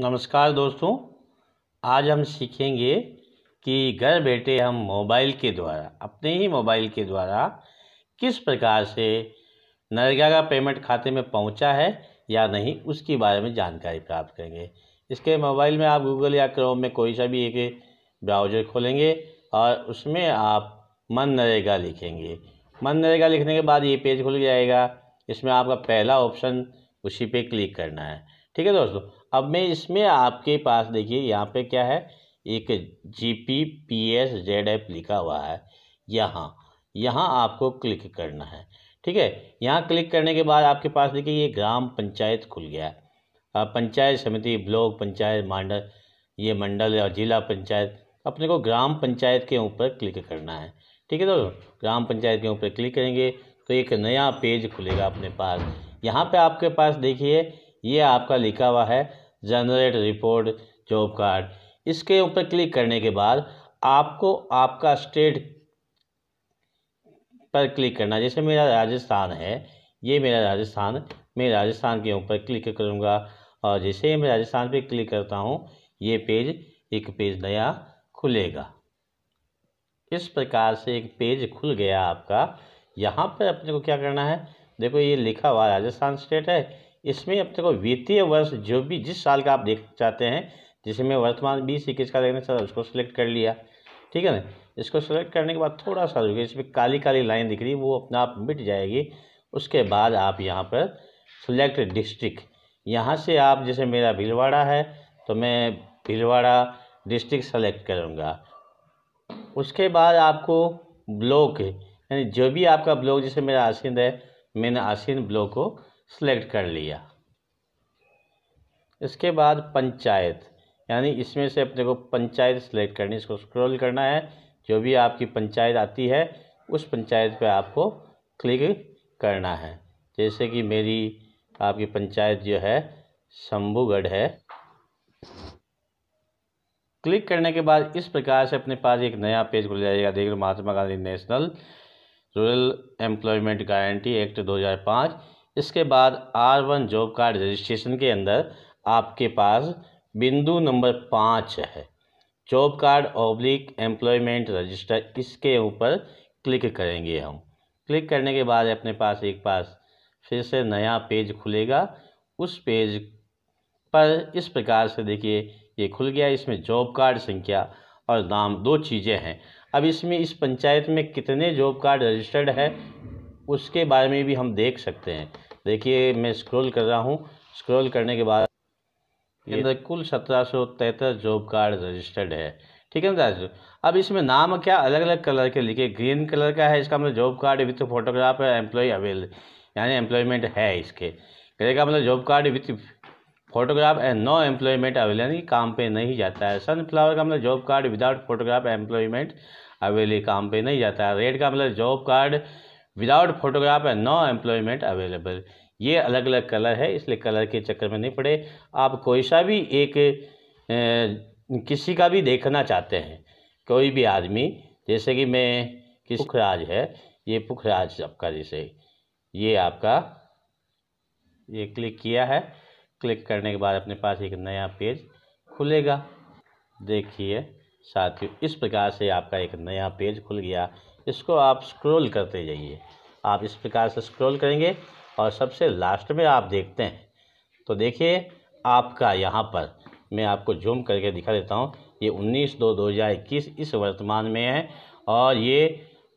नमस्कार दोस्तों आज हम सीखेंगे कि घर बैठे हम मोबाइल के द्वारा अपने ही मोबाइल के द्वारा किस प्रकार से नरेगा का पेमेंट खाते में पहुंचा है या नहीं उसके बारे में जानकारी प्राप्त करेंगे इसके मोबाइल में आप गूगल या क्रोम में कोई सा भी एक ब्राउजर खोलेंगे और उसमें आप मन नरेगा लिखेंगे मन नरेगा लिखने के बाद ये पेज खुल जाएगा इसमें आपका पहला ऑप्शन उसी पे क्लिक करना है ठीक है दोस्तों अब मैं इसमें आपके पास देखिए यहाँ पे क्या है एक G P P S Z app लिखा हुआ है यहाँ यहाँ आपको क्लिक करना है ठीक है यहाँ क्लिक करने के बाद आपके पास देखिए ये ग्राम पंचायत खुल गया है पंचायत समिति ब्लॉक पंचायत मंडल ये मंडल और जिला पंचायत अपने को ग्राम पंचायत के ऊपर क्लिक करना है ठीक है दोस्तों ग्राम पंचायत के ऊपर क्लिक करेंगे तो एक नया पेज खुलेगा अपने पास यहाँ पे आपके पास देखिए ये आपका लिखा हुआ है जनरेट रिपोर्ट जॉब कार्ड इसके ऊपर क्लिक करने के बाद आपको आपका स्टेट पर क्लिक करना जैसे मेरा राजस्थान है ये मेरा राजस्थान मैं राजस्थान के ऊपर क्लिक करूँगा और जैसे ही मैं राजस्थान पे क्लिक करता हूँ ये पेज एक पेज नया खुलेगा इस प्रकार से एक पेज खुल गया आपका यहाँ पर अपने को क्या करना है देखो ये लिखा हुआ राजस्थान स्टेट है इसमें अब तक वित्तीय वर्ष जो भी जिस साल का आप देख चाहते हैं जिसे मैं वर्तमान बीस इक्कीस का देखना चाहता उसको सेलेक्ट कर लिया ठीक है ना इसको सेलेक्ट करने के बाद थोड़ा सा रुकिए इसमें काली काली लाइन दिख रही है वो अपने आप मिट जाएगी उसके बाद आप यहाँ पर सेलेक्ट डिस्ट्रिक्ट यहाँ से आप जैसे मेरा भीलवाड़ा है तो मैं भीलवाड़ा डिस्ट्रिक्ट सेलेक्ट करूँगा उसके बाद आपको ब्लॉक यानी जो भी आपका ब्लॉक जैसे मेरा आसिंद है मैंने आसिंद ब्लॉक को सेलेक्ट कर लिया इसके बाद पंचायत यानी इसमें से अपने को पंचायत सेलेक्ट करनी इसको स्क्रॉल करना है जो भी आपकी पंचायत आती है उस पंचायत पे आपको क्लिक करना है जैसे कि मेरी आपकी पंचायत जो है शंभुगढ़ है क्लिक करने के बाद इस प्रकार से अपने पास एक नया पेज खुल जाएगा देख लो Mahatma Gandhi National Rural Employment Guarantee Act 2005 इसके बाद R one job card registration के अंदर आपके पास बिंदु नंबर पाँच है job card oblique employment register इसके ऊपर क्लिक करेंगे हम क्लिक करने के बाद अपने पास एक पास फिर से नया पेज खुलेगा उस पेज पर इस प्रकार से देखिए ये खुल गया इसमें जॉब कार्ड संख्या और नाम दो चीज़ें हैं अब इसमें इस पंचायत में कितने जॉब कार्ड रजिस्टर्ड है उसके बारे में भी हम देख सकते हैं देखिए मैं स्क्रॉल कर रहा हूँ स्क्रॉल करने के बाद ये अंदर कुल सत्रह सौ तैंतीस जॉब कार्ड रजिस्टर्ड है ठीक है ना अब इसमें नाम क्या अलग अलग कलर के लिखे ग्रीन कलर का है इसका मतलब job card with photographer employ avail यानी एम्प्लॉयमेंट है इसके ग्रे का मतलब job card with photograph and no employment avail यानी काम पे नहीं जाता है सनफ्लावर का मतलब job card without photograph employment avail काम पे नहीं जाता है रेड का मतलब job card without photograph and no employment available ये अलग अलग कलर है इसलिए कलर के चक्कर में नहीं पड़े आप कोई सा भी एक ए, किसी का भी देखना चाहते हैं कोई भी आदमी जैसे कि मैं किस पुखराज है ये पुखराज आपका जैसे ये आपका ये क्लिक किया है क्लिक करने के बाद अपने पास एक नया पेज खुलेगा देखिए साथियों इस प्रकार से आपका एक नया पेज खुल गया इसको आप स्क्रॉल करते जाइए आप इस प्रकार से स्क्रॉल करेंगे और सबसे लास्ट में आप देखते हैं तो देखिए आपका यहाँ पर मैं आपको जूम करके दिखा देता हूँ ये 19 दो दो हज़ार इक्कीस इस वर्तमान में है और ये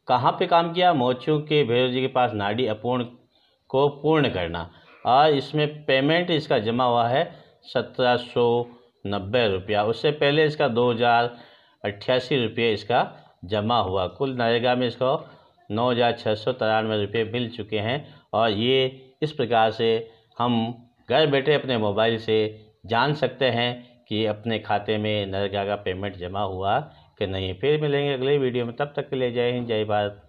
कहाँ पे काम किया मोचू के भैरव जी के पास नाडी अपूर्ण को पूर्ण करना और इसमें पेमेंट इसका जमा हुआ है सत्रह सौ नब्बे रुपया उससे पहले इसका दो हज़ार अट्ठासी रुपये इसका जमा हुआ कुल नरेगा में इसको नौ हज़ार छः सौ तिरानवे रुपये मिल चुके हैं और ये इस प्रकार से हम घर बैठे अपने मोबाइल से जान सकते हैं कि अपने खाते में नरेगा का पेमेंट जमा हुआ कि नहीं फिर मिलेंगे अगले वीडियो में तब तक के लिए जय हिंद जय भारत